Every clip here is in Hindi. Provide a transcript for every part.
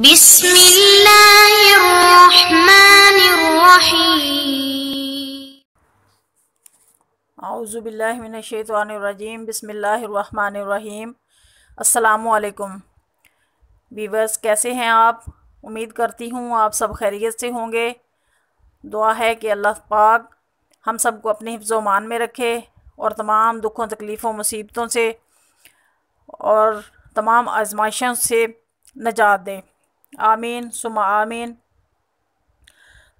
بسم الله الرحمن الرحيم أعوذ بالله من الشيطان بسم الله الرحمن वीवर्स कैसे हैं आप उम्मीद करती हूँ आप सब खैरियत से होंगे दुआ है कि अल्लाह पाक हम सबको अपने हिफ्ज़ोमान में रखे और तमाम दुखों तकलीफ़ों मुसीबतों से और तमाम आजमाइशों से नजात दें आमीन सुम आमीन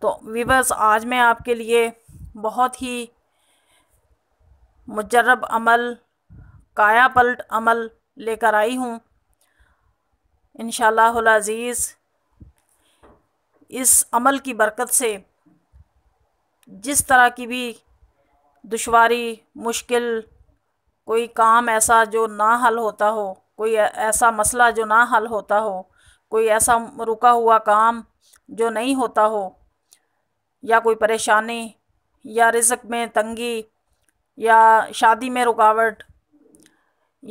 तो वीवर्स आज मैं आपके लिए बहुत ही मुजरब अमल काया पलट अमल लेकर आई हूँ इन शज़ीज़ इस अमल की बरकत से जिस तरह की भी दुशारी मुश्किल कोई काम ऐसा जो ना हल होता हो कोई ऐसा मसला जो ना हल होता हो कोई ऐसा रुका हुआ काम जो नहीं होता हो या कोई परेशानी या रिजक में तंगी या शादी में रुकावट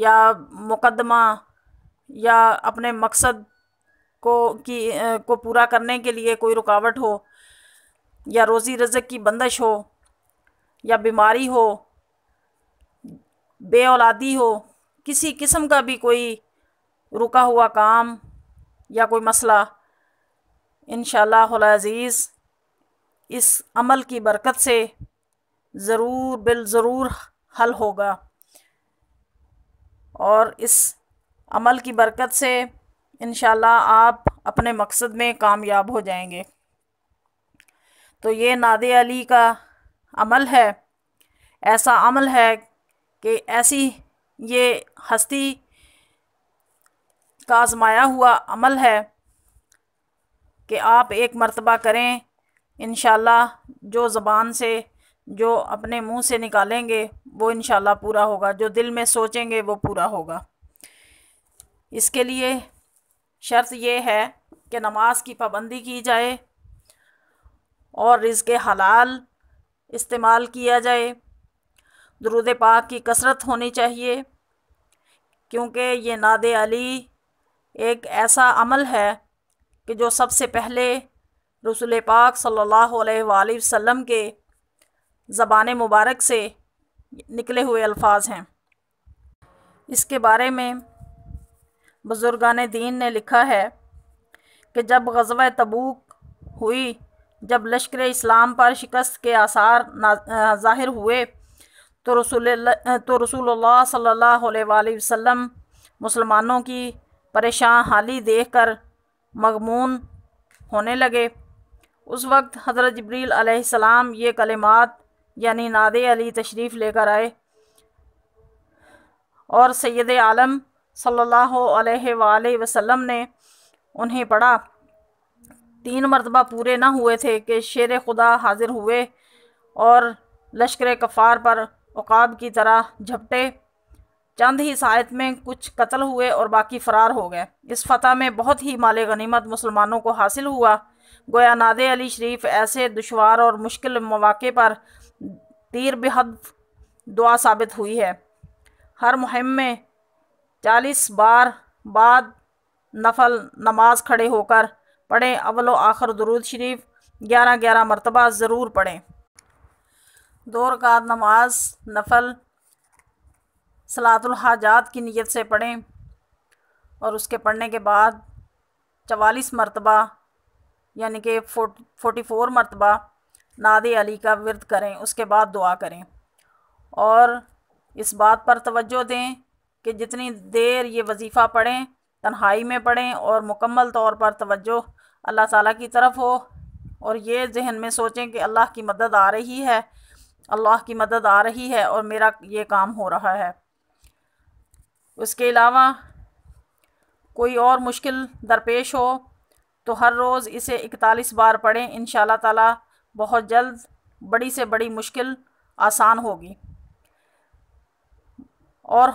या मुकदमा या अपने मकसद को की को पूरा करने के लिए कोई रुकावट हो या रोज़ी रज़क की बंदश हो या बीमारी हो बे औलादी हो किसी किस्म का भी कोई रुका हुआ काम या कोई मसला इन शज़ीज़ इस अमल की बरकत से ज़रूर बिल ज़रूर हल होगा और इस अमल की बरकत से इन आप अपने मकसद में कामयाब हो जाएंगे तो ये नाद अली का अमल है ऐसा अमल है कि ऐसी ये हस्ती का आजमाया हुआ अमल है कि आप एक मरतबा करें इन जो ज़बान से जो अपने मुंह से निकालेंगे वो इन पूरा होगा जो दिल में सोचेंगे वो पूरा होगा इसके लिए शर्त यह है कि नमाज की पाबंदी की जाए और रिज़ हलाल इस्तेमाल किया जाए दरूद पाक की कसरत होनी चाहिए क्योंकि ये नाद अली एक ऐसा अमल है कि जो सबसे पहले रसुल पाक सल्लल्लाहु अलैहि के ज़बान मुबारक से निकले हुए अल्फाज हैं इसके बारे में बुज़ुर्गान दीन ने लिखा है कि जब गजब तबूक हुई जब लश्कर इस्लाम पर शिकस्त के आसार ज़ाहिर हुए तो रसूल तो रसूल सल्ला वसम मुसलमानों की परेशान हाली देख कर मगमून होने लगे उस वक्त हज़रत जबरील अलैहिस्सलाम ये कलमात यानी नाद अली तशरीफ़ लेकर आए और सैद आलम सल्लल्लाहु अलैहि वसल्लम ने उन्हें पढ़ा तीन मरतबा पूरे ना हुए थे कि शेर खुदा हाजिर हुए और लश्कर कफ़ार पर उकाब की तरह झपटे चंद ही साहित में कुछ कत्ल हुए और बाकी फरार हो गए इस फतह में बहुत ही माल गनीमत मुसलमानों को हासिल हुआ गोया नादे अली शरीफ ऐसे दुशवार और मुश्किल मौाक़े पर तीर बेहद दुआ साबित हुई है हर मुहिम में चालीस बार बाद नफल नमाज खड़े होकर पढ़ें अवल आखिर दरूद शरीफ ग्यारह ग्यारह मरतबा ज़रूर पढ़ें दौर का नमाज नफल सलातुल हाजात की नीयत से पढ़ें और उसके पढ़ने के बाद चवालीस मरतबा यानी कि फोटी फ़ोर मरतबा नाद अली का विरद करें उसके बाद दुआ करें और इस बात पर तवज्जो दें कि जितनी देर ये वजीफ़ा पढ़ें तन्हाई में पढ़ें और मुकम्मल तौर पर तवज्जो अल्लाह ताला की तरफ हो और ये जहन में सोचें कि अल्लाह की मदद आ रही है अल्लाह की मदद आ रही है और मेरा ये काम हो रहा है उसके अलावा कोई और मुश्किल दरपेश हो तो हर रोज़ इसे इकतालीस बार पढ़ें इन ताला बहुत जल्द बड़ी से बड़ी मुश्किल आसान होगी और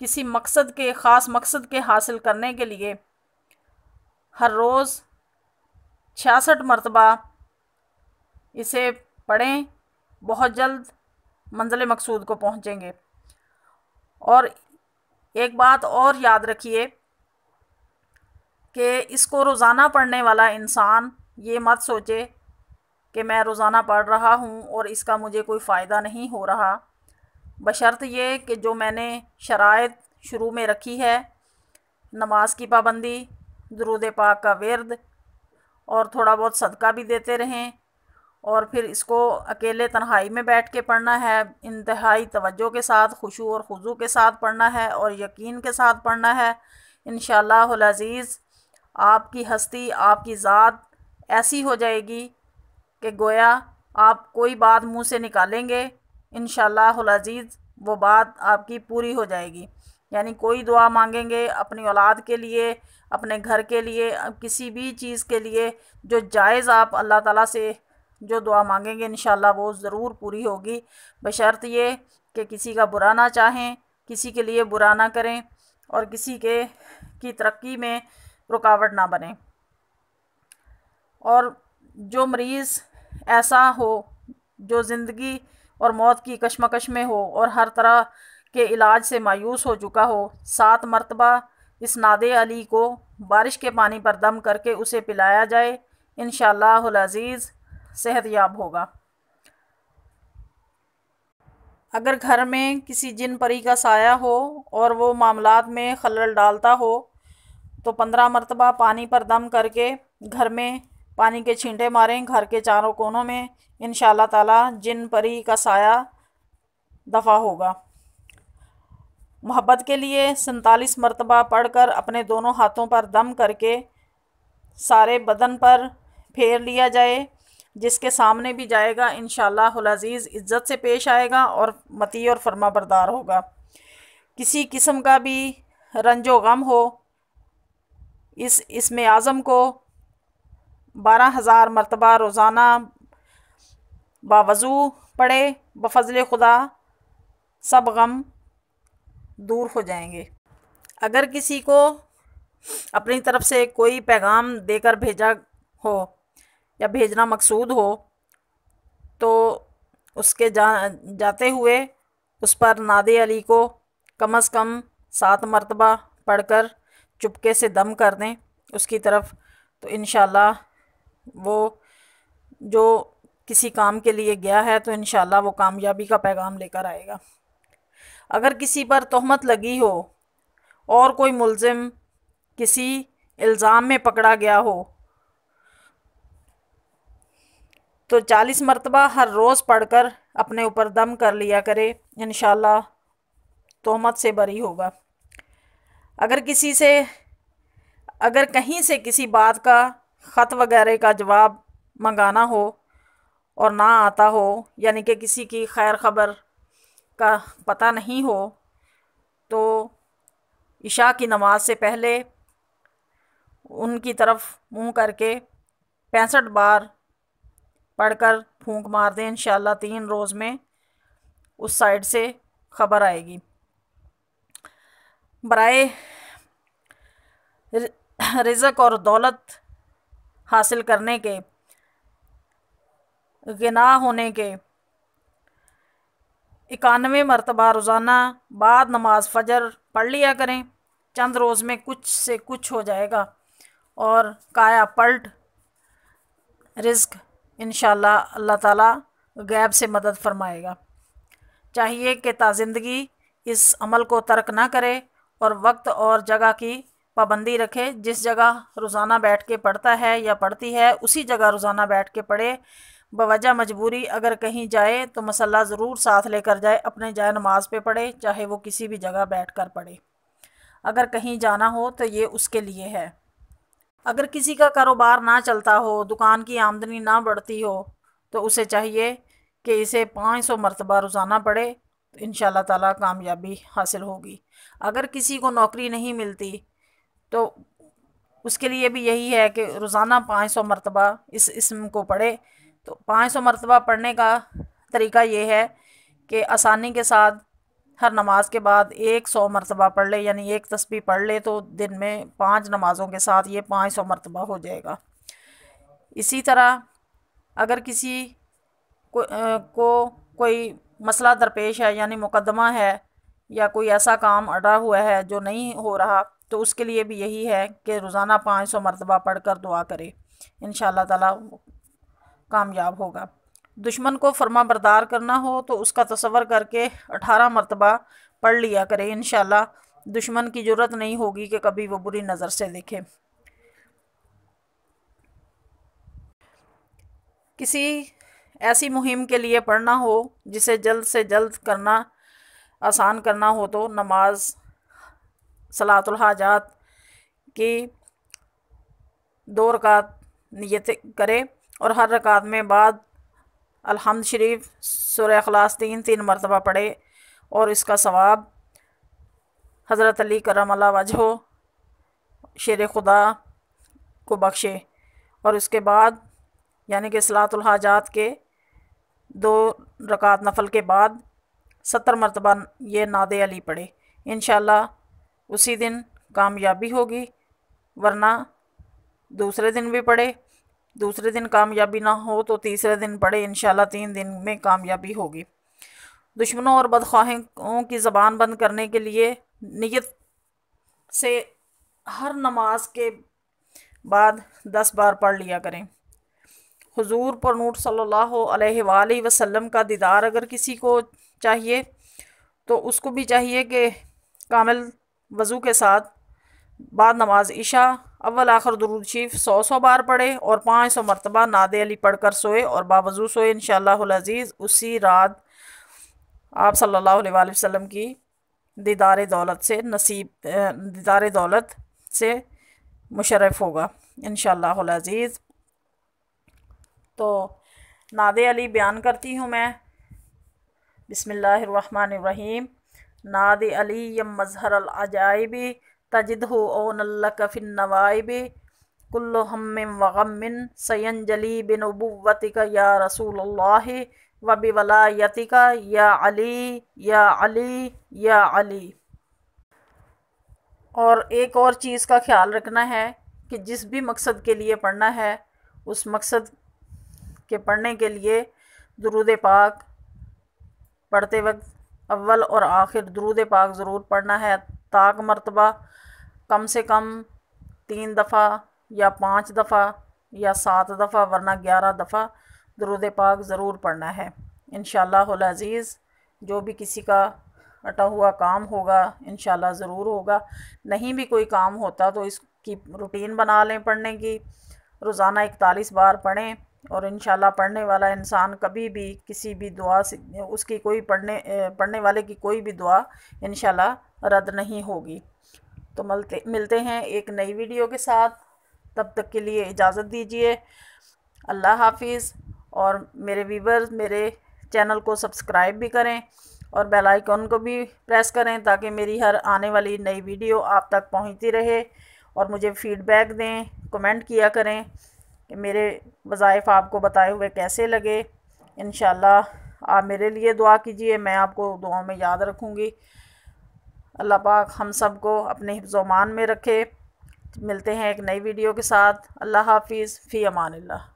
किसी मकसद के ख़ास मकसद के हासिल करने के लिए हर रोज़ छियासठ मरतबा इसे पढ़ें बहुत जल्द मंजिल मकसूद को पहुँचेंगे और एक बात और याद रखिए कि इसको रोज़ाना पढ़ने वाला इंसान ये मत सोचे कि मैं रोज़ाना पढ़ रहा हूँ और इसका मुझे कोई फ़ायदा नहीं हो रहा बशर्त ये कि जो मैंने शराइ शुरू में रखी है नमाज की पाबंदी दरूद पाक का वर्द और थोड़ा बहुत सदका भी देते रहें और फिर इसको अकेले तन्हाई में बैठ के पढ़ना है इंतहाई तवज्जो के साथ खुशू और खुजू के साथ पढ़ना है और यकीन के साथ पढ़ना है इन अज़ीज़ आपकी हस्ती आपकी ज़ात ऐसी हो जाएगी कि गोया आप कोई बात मुंह से निकालेंगे इन अज़ीज़ वो बात आपकी पूरी हो जाएगी यानी कोई दुआ मांगेंगे अपनी औलाद के लिए अपने घर के लिए किसी भी चीज़ के लिए जो जायज़ आप अल्लाह ताला से जो दुआ मांगेंगे इन वो ज़रूर पूरी होगी बशर्त ये कि किसी का बुरा ना चाहें किसी के लिए बुरा ना करें और किसी के की तरक्की में रुकावट ना बने और जो मरीज़ ऐसा हो जो ज़िंदगी और मौत की कशमकश में हो और हर तरह के इलाज से मायूस हो चुका हो सात मरतबा इस नादे अली को बारिश के पानी पर दम करके उसे पिलाया जाए इन अज़ीज़ सेहतयाब होगा अगर घर में किसी जिन परी का साया हो और वो मामलात में खलल डालता हो तो पंद्रह मरतबा पानी पर दम करके घर में पानी के छींटे मारें घर के चारों कोनों में इन ताला जिन परी का साया दफ़ा होगा मोहब्बत के लिए सैतालीस मरतबा पढ़कर अपने दोनों हाथों पर दम करके सारे बदन पर फेर लिया जाए जिसके सामने भी जाएगा इन शज़ीज़ इज़्ज़त से पेश आएगा और मती और फर्मा बरदार होगा किसी किस्म का भी रंजो गम हो इस इसमें आज़म को बारह हज़ार मरतबा रोज़ाना बावज़ू पढ़े बफजल खुदा सब गम दूर हो जाएंगे अगर किसी को अपनी तरफ से कोई पैगाम देकर भेजा हो या भेजना मकसूद हो तो उसके जा जाते हुए उस पर नादे अली को कम अज़ कम सात मरतबा पढ़ कर चुपके से दम कर दें उसकी तरफ तो इन वो जो किसी काम के लिए गया है तो इन वो कामयाबी का पैगाम लेकर आएगा अगर किसी पर तहमत लगी हो और कोई मुलज़म किसी इल्ज़ाम में पकड़ा गया हो तो चालीस मरतबा हर रोज़ पढ़कर अपने ऊपर दम कर लिया करे इन तोहमत से बरी होगा अगर किसी से अगर कहीं से किसी बात का ख़त वगैरह का जवाब मंगाना हो और ना आता हो यानी कि किसी की खैर ख़बर का पता नहीं हो तो इशा की नमाज से पहले उनकी तरफ मुंह करके पैंसठ बार पढ़कर फूंक मार दें इन तीन रोज़ में उस साइड से ख़बर आएगी बरए रिजक और दौलत हासिल करने के गना होने के इक्यानवे मरतबा रोज़ाना बाद नमाज फजर पढ़ लिया करें चंद रोज़ में कुछ से कुछ हो जाएगा और काया पलट रिस्क इन अल्लाह ताला गैब से मदद फरमाएगा चाहिए कि ताजिंदगी इस अमल को तर्क ना करे और वक्त और जगह की पाबंदी रखे जिस जगह रोज़ाना बैठ के पढ़ता है या पढ़ती है उसी जगह रोज़ाना बैठ के पढ़े बवजह मजबूरी अगर कहीं जाए तो मसल्ला ज़रूर साथ लेकर जाए अपने जाए नमाज पे पढ़े चाहे वो किसी भी जगह बैठ कर पढ़े अगर कहीं जाना हो तो ये उसके लिए है अगर किसी का कारोबार ना चलता हो दुकान की आमदनी ना बढ़ती हो तो उसे चाहिए कि इसे पाँच सौ मरतबा रोज़ाना पढ़े तो इन ताला कामयाबी हासिल होगी अगर किसी को नौकरी नहीं मिलती तो उसके लिए भी यही है कि रोज़ाना पाँच सौ मरतबा इस इसम को पढ़े तो पाँच सौ मरतबा पढ़ने का तरीका ये है कि आसानी के साथ हर नमाज के बाद एक सौ मरतबा पढ़ ले यानी एक तस्बी पढ़ ले तो दिन में पांच नमाज़ों के साथ ये पाँच सौ मरतबा हो जाएगा इसी तरह अगर किसी को, आ, को कोई मसला दरपेश है यानी मुकदमा है या कोई ऐसा काम अड़ा हुआ है जो नहीं हो रहा तो उसके लिए भी यही है कि रोज़ाना पाँच सौ मरतबा पढ़ कर दुआ करे इन शाह कामयाब होगा दुश्मन को फर्मा बरदार करना हो तो उसका तस्वर करके अठारह मरतबा पढ़ लिया करें इन दुश्मन की ज़रूरत नहीं होगी कि कभी वो बुरी नज़र से देखे किसी ऐसी मुहिम के लिए पढ़ना हो जिसे जल्द से जल्द करना आसान करना हो तो नमाज सलातुलहाजात की दो रकात नियत करे और हर रकात में बाद अलहमद शरीफ सुर अखलास तीन तीन मरतबा पढ़े और इसका सवाब हज़रत अली करम वजह शेर खुदा को बख्शे और उसके बाद यानी कि सलातुलहाजात के दो रकात नफल के बाद सत्तर मरतबा ये नाद अली पढ़े इन उसी दिन कामयाबी होगी वरना दूसरे दिन भी पढ़े दूसरे दिन कामयाबी ना हो तो तीसरे दिन पढ़े इन तीन दिन में कामयाबी होगी दुश्मनों और बदख्वाहों की ज़बान बंद करने के लिए नियत से हर नमाज के बाद दस बार पढ़ लिया करें हुजूर पर नूर सल्लल्लाहु अलैहि वसल्लम का दीदार अगर किसी को चाहिए तो उसको भी चाहिए कि कामिल वज़ू के साथ बाद नमाज इशा अव्वल आखिर दरूद शरीफ सौ सौ बार पढ़े और पाँच सौ मरतबा नाद अली पढ़कर सोए और बावजू सोए इन शजीज़ उसी रात आप सल्लल्लाहु अलैहि वसल्लम की दीदार दौलत से नसीब दीदार दौलत से मुशरफ होगा इन शजीज़ तो नाद अली बयान करती हूँ मैं बसमीम नाद अली यम मजहर अजायबी तजिद हो ओ नफ़िन नवाइब कुल्लो हम वगमिन सैन जली बिन अबुवतिका या रसूल अल्लाह वब वलायतिका या अली या अली या अली और एक और चीज़ का ख्याल रखना है कि जिस भी मकसद के लिए पढ़ना है उस मकसद के पढ़ने के लिए दरूद पाक पढ़ते वक्त अव्वल और आखिर दरूद पाक ज़रूर पढ़ना है ताक मरतबा कम से कम तीन दफ़ा या पाँच दफ़ा या सात दफ़ा वरना ग्यारह दफ़ा दरुद पाक ज़रूर पढ़ना है इन अज़ीज़ जो भी किसी का अटा हुआ काम होगा इन ज़रूर होगा नहीं भी कोई काम होता तो इसकी रूटीन बना लें पढ़ने की रोज़ाना इकतालीस बार पढ़ें और इन पढ़ने वाला इंसान कभी भी किसी भी दुआ से उसकी कोई पढ़ने पढ़ने वाले की कोई भी दुआ इन रद्द नहीं होगी तो मिलते मिलते हैं एक नई वीडियो के साथ तब तक के लिए इजाज़त दीजिए अल्लाह हाफिज़ और मेरे वीवर्स मेरे चैनल को सब्सक्राइब भी करें और बेल आइकन को भी प्रेस करें ताकि मेरी हर आने वाली नई वीडियो आप तक पहुंचती रहे और मुझे फीडबैक दें कमेंट किया करें कि मेरे वज़ाइफ़ आपको बताए हुए कैसे लगे इन आप मेरे लिए दुआ कीजिए मैं आपको दुआओं में याद रखूँगी अल्लाह पाक हम सब को अपने हिफ्जोमान में रखे मिलते हैं एक नई वीडियो के साथ अल्लाह हाफिज़ फ़ी अमान